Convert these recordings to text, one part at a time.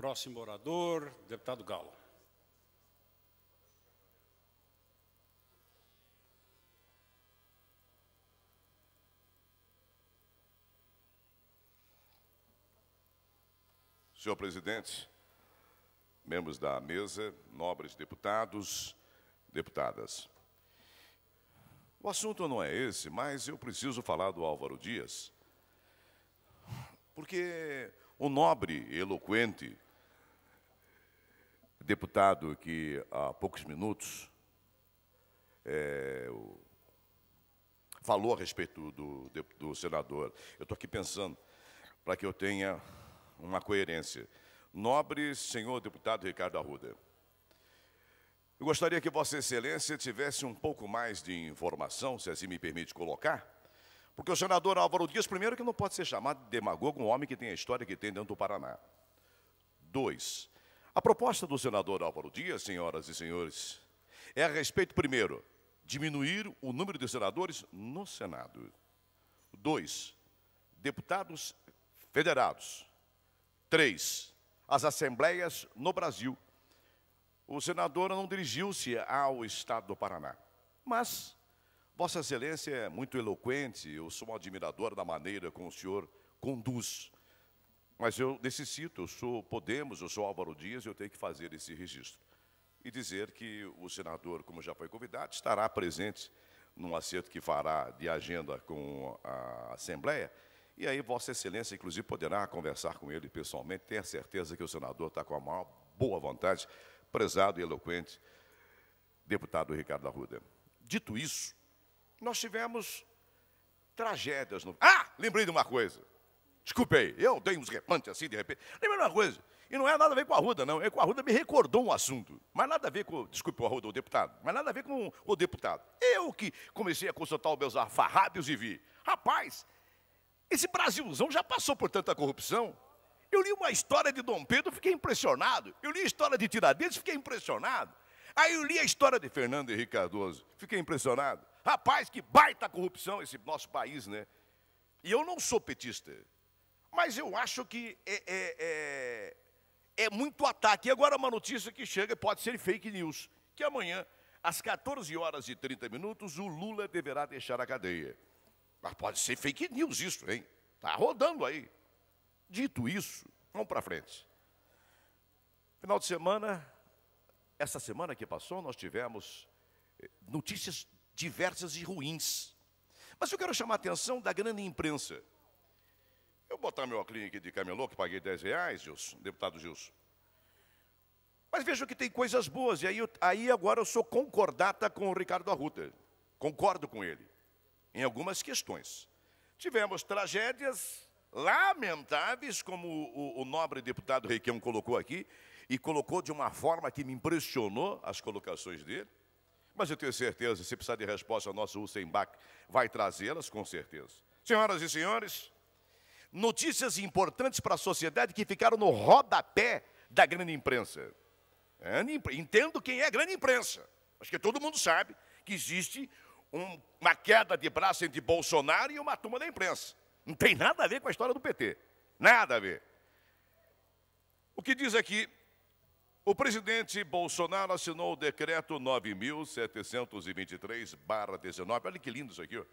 Próximo orador, deputado Galo. Senhor presidente, membros da mesa, nobres deputados, deputadas. O assunto não é esse, mas eu preciso falar do Álvaro Dias, porque o nobre, eloquente deputado que há poucos minutos é, falou a respeito do, do, do senador. Eu estou aqui pensando para que eu tenha uma coerência. Nobre senhor deputado Ricardo Arruda, eu gostaria que Vossa Excelência tivesse um pouco mais de informação, se assim me permite colocar, porque o senador Álvaro Dias, primeiro, que não pode ser chamado de demagogo, um homem que tem a história que tem dentro do Paraná. Dois, a proposta do senador Álvaro Dias, senhoras e senhores, é a respeito, primeiro, diminuir o número de senadores no Senado. Dois, deputados federados. Três, as assembleias no Brasil. O senador não dirigiu-se ao Estado do Paraná, mas Vossa Excelência é muito eloquente, eu sou um admirador da maneira como o senhor conduz mas eu necessito, eu sou Podemos, eu sou Álvaro Dias, eu tenho que fazer esse registro. E dizer que o senador, como já foi convidado, estará presente num acerto que fará de agenda com a Assembleia, e aí Vossa Excelência, inclusive, poderá conversar com ele pessoalmente. Tenha certeza que o senador está com a maior boa vontade, prezado e eloquente, deputado Ricardo Arruda. Dito isso, nós tivemos tragédias no. Ah, lembrei de uma coisa. Desculpe aí, eu dei uns repantes assim de repente. Lembra uma coisa, e não é nada a ver com a Ruda, não. É que a Ruda me recordou um assunto. Mas nada a ver com. Desculpe, o Arruda, o deputado. Mas nada a ver com o deputado. Eu que comecei a consultar os meus afarrábios e vi. Rapaz, esse Brasilzão já passou por tanta corrupção. Eu li uma história de Dom Pedro, fiquei impressionado. Eu li a história de Tiradentes, fiquei impressionado. Aí eu li a história de Fernando Henrique Cardoso, fiquei impressionado. Rapaz, que baita corrupção esse nosso país, né? E eu não sou petista. Mas eu acho que é, é, é, é muito ataque. E agora uma notícia que chega, pode ser fake news, que amanhã, às 14 horas e 30 minutos, o Lula deverá deixar a cadeia. Mas pode ser fake news isso, hein? Está rodando aí. Dito isso, vamos para frente. Final de semana, essa semana que passou, nós tivemos eh, notícias diversas e ruins. Mas eu quero chamar a atenção da grande imprensa eu botar meu óculos aqui de camelô, que paguei 10 reais, Gilson, deputado Gilson. Mas vejo que tem coisas boas, e aí, aí agora eu sou concordata com o Ricardo Arruda. Concordo com ele, em algumas questões. Tivemos tragédias lamentáveis, como o, o, o nobre deputado Requião colocou aqui, e colocou de uma forma que me impressionou as colocações dele. Mas eu tenho certeza, se precisar de resposta, o nosso Usenbach vai trazê-las, com certeza. Senhoras e senhores, notícias importantes para a sociedade que ficaram no rodapé da grande imprensa. É, entendo quem é a grande imprensa. Acho que todo mundo sabe que existe um, uma queda de braço entre Bolsonaro e uma turma da imprensa. Não tem nada a ver com a história do PT. Nada a ver. O que diz aqui, o presidente Bolsonaro assinou o decreto 9.723-19. Olha que lindo isso aqui, ó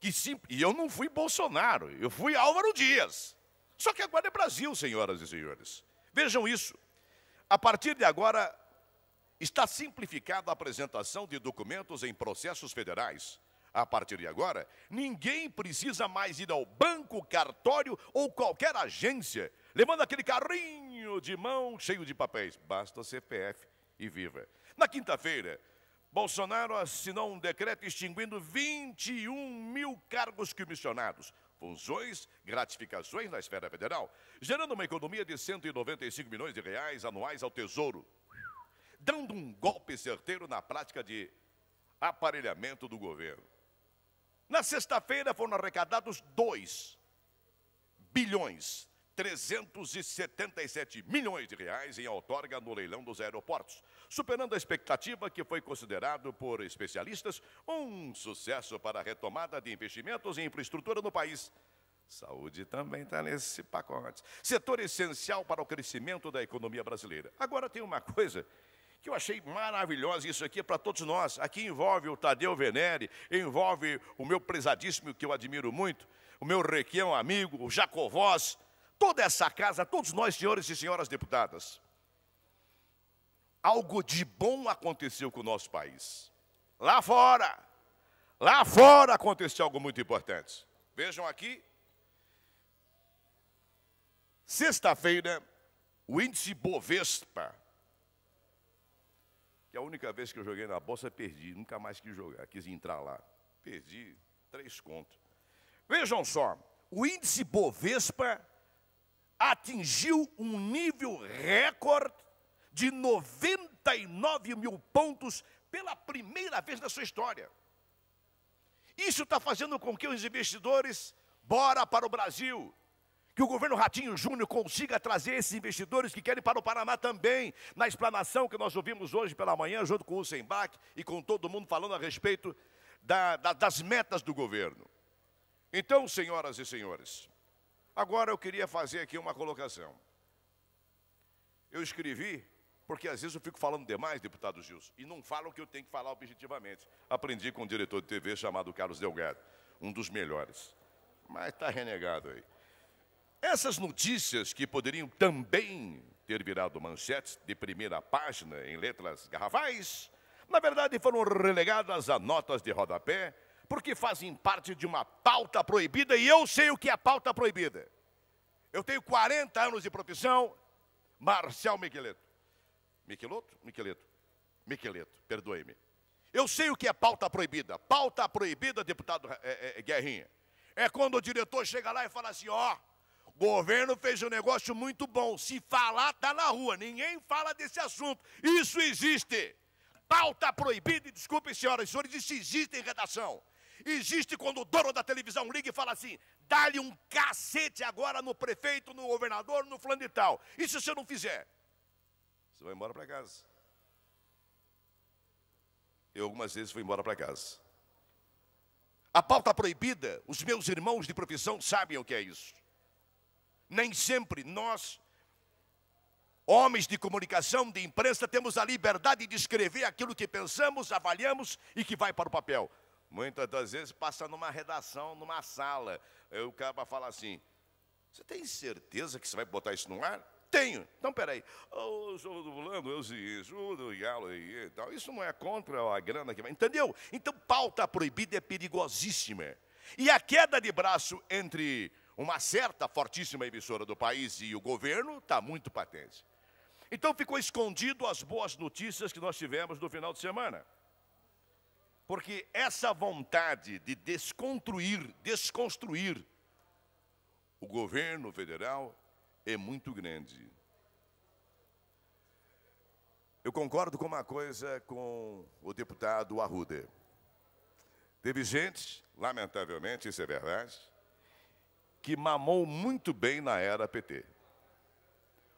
que sim, e eu não fui Bolsonaro, eu fui Álvaro Dias. Só que agora é Brasil, senhoras e senhores. Vejam isso. A partir de agora, está simplificada a apresentação de documentos em processos federais. A partir de agora, ninguém precisa mais ir ao banco, cartório ou qualquer agência, levando aquele carrinho de mão cheio de papéis. Basta o CPF e viva. Na quinta-feira, Bolsonaro assinou um decreto extinguindo 21 mil cargos comissionados, funções, gratificações na esfera federal, gerando uma economia de 195 milhões de reais anuais ao Tesouro, dando um golpe certeiro na prática de aparelhamento do governo. Na sexta-feira foram arrecadados 2 bilhões 377 milhões de reais em outorga no leilão dos aeroportos, superando a expectativa que foi considerado por especialistas um sucesso para a retomada de investimentos em infraestrutura no país. Saúde também está nesse pacote. Setor essencial para o crescimento da economia brasileira. Agora tem uma coisa que eu achei maravilhosa, isso aqui é para todos nós. Aqui envolve o Tadeu Venere, envolve o meu prezadíssimo, que eu admiro muito, o meu Requião amigo, o Jacovós, toda essa casa, todos nós, senhores e senhoras deputadas, algo de bom aconteceu com o nosso país. Lá fora, lá fora aconteceu algo muito importante. Vejam aqui. Sexta-feira, o índice Bovespa, que é a única vez que eu joguei na bolsa, perdi, nunca mais quis jogar, quis entrar lá. Perdi três contos. Vejam só, o índice Bovespa atingiu um nível recorde de 99 mil pontos pela primeira vez na sua história. Isso está fazendo com que os investidores bora para o Brasil, que o governo Ratinho Júnior consiga trazer esses investidores que querem para o Paraná também, na explanação que nós ouvimos hoje pela manhã, junto com o Sembac e com todo mundo falando a respeito da, da, das metas do governo. Então, senhoras e senhores, Agora eu queria fazer aqui uma colocação. Eu escrevi, porque às vezes eu fico falando demais, deputado Gilson, e não falo o que eu tenho que falar objetivamente. Aprendi com um diretor de TV chamado Carlos Delgado, um dos melhores. Mas está renegado aí. Essas notícias que poderiam também ter virado manchetes de primeira página em letras garrafais, na verdade foram relegadas a notas de rodapé porque fazem parte de uma pauta proibida e eu sei o que é pauta proibida. Eu tenho 40 anos de profissão, Marcel Miqueleto. Miqueloto? Miqueleto. Miqueleto, perdoe-me. Eu sei o que é pauta proibida. Pauta proibida, deputado é, é, é Guerrinha, é quando o diretor chega lá e fala assim: ó, oh, governo fez um negócio muito bom. Se falar, tá na rua. Ninguém fala desse assunto. Isso existe pauta proibida, e desculpe, senhoras e senhores, isso existe em redação. Existe quando o dono da televisão liga e fala assim: dá-lhe um cacete agora no prefeito, no governador, no fulano e tal. E se você não fizer? Você vai embora para casa. Eu algumas vezes fui embora para casa. A pauta proibida, os meus irmãos de profissão sabem o que é isso. Nem sempre nós, homens de comunicação, de imprensa, temos a liberdade de escrever aquilo que pensamos, avaliamos e que vai para o papel. Muitas das vezes passa numa redação, numa sala. Aí o cara fala assim: Você tem certeza que você vai botar isso no ar? Tenho. Então, peraí. Ô, oh, senhor do Fulano, eu sou do Galo e tal. Isso não é contra a grana que vai. Entendeu? Então, pauta proibida é perigosíssima. E a queda de braço entre uma certa fortíssima emissora do país e o governo está muito patente. Então, ficou escondido as boas notícias que nós tivemos no final de semana. Porque essa vontade de desconstruir, desconstruir o governo federal é muito grande. Eu concordo com uma coisa com o deputado Arruda. Teve gente, lamentavelmente, isso é verdade, que mamou muito bem na era PT.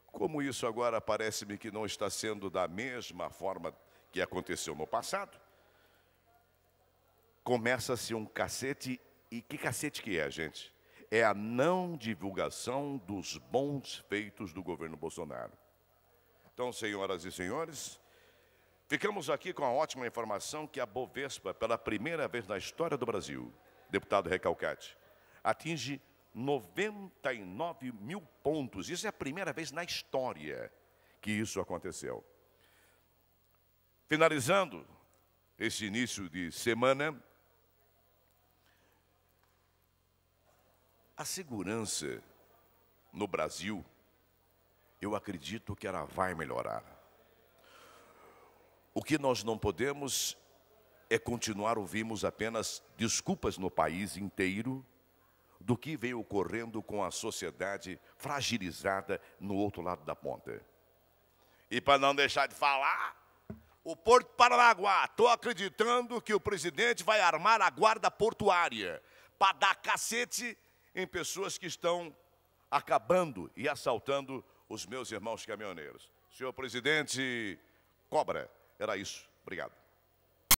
Como isso agora parece-me que não está sendo da mesma forma que aconteceu no passado, começa-se um cacete, e que cacete que é, gente? É a não divulgação dos bons feitos do governo Bolsonaro. Então, senhoras e senhores, ficamos aqui com a ótima informação que a Bovespa, pela primeira vez na história do Brasil, deputado Recalcate, atinge 99 mil pontos. Isso é a primeira vez na história que isso aconteceu. Finalizando esse início de semana, A segurança no Brasil, eu acredito que ela vai melhorar. O que nós não podemos é continuar ouvimos apenas desculpas no país inteiro do que vem ocorrendo com a sociedade fragilizada no outro lado da ponta. E para não deixar de falar, o Porto Paranaguá, estou acreditando que o presidente vai armar a guarda portuária para dar cacete em pessoas que estão acabando e assaltando os meus irmãos caminhoneiros. Senhor presidente, cobra. Era isso. Obrigado.